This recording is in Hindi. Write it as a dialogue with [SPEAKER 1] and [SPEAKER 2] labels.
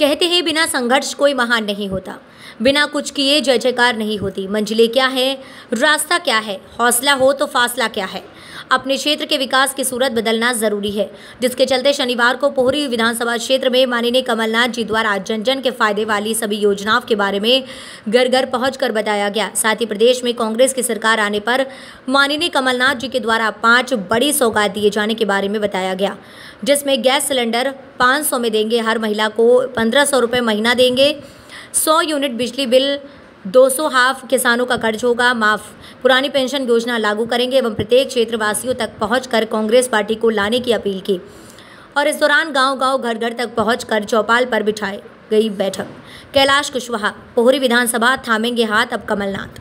[SPEAKER 1] कहते हैं बिना संघर्ष कोई महान नहीं होता बिना कुछ किए जय जयकार नहीं होती मंजिलें क्या है रास्ता क्या है हौसला हो तो फासला क्या है अपने क्षेत्र के विकास की सूरत बदलना जरूरी है जिसके चलते शनिवार को पोहरी विधानसभा क्षेत्र में माननीय कमलनाथ जी द्वारा जन जन के फायदे वाली सभी योजनाओं के बारे में घर घर पहुँच बताया गया साथ ही प्रदेश में कांग्रेस की सरकार आने पर माननीय कमलनाथ जी के द्वारा पाँच बड़ी सौगात दिए जाने के बारे में बताया गया जिसमें गैस सिलेंडर 500 में देंगे हर महिला को पंद्रह सौ रुपये महीना देंगे 100 यूनिट बिजली बिल 200 हाफ किसानों का कर्ज होगा माफ पुरानी पेंशन योजना लागू करेंगे एवं प्रत्येक क्षेत्रवासियों तक पहुंचकर कांग्रेस पार्टी को लाने की अपील की और इस दौरान गांव-गांव घर-घर तक पहुंचकर चौपाल पर बिठाई गई बैठक कैलाश कुशवाहा पोहरी विधानसभा थामेंगे हाथ अब कमलनाथ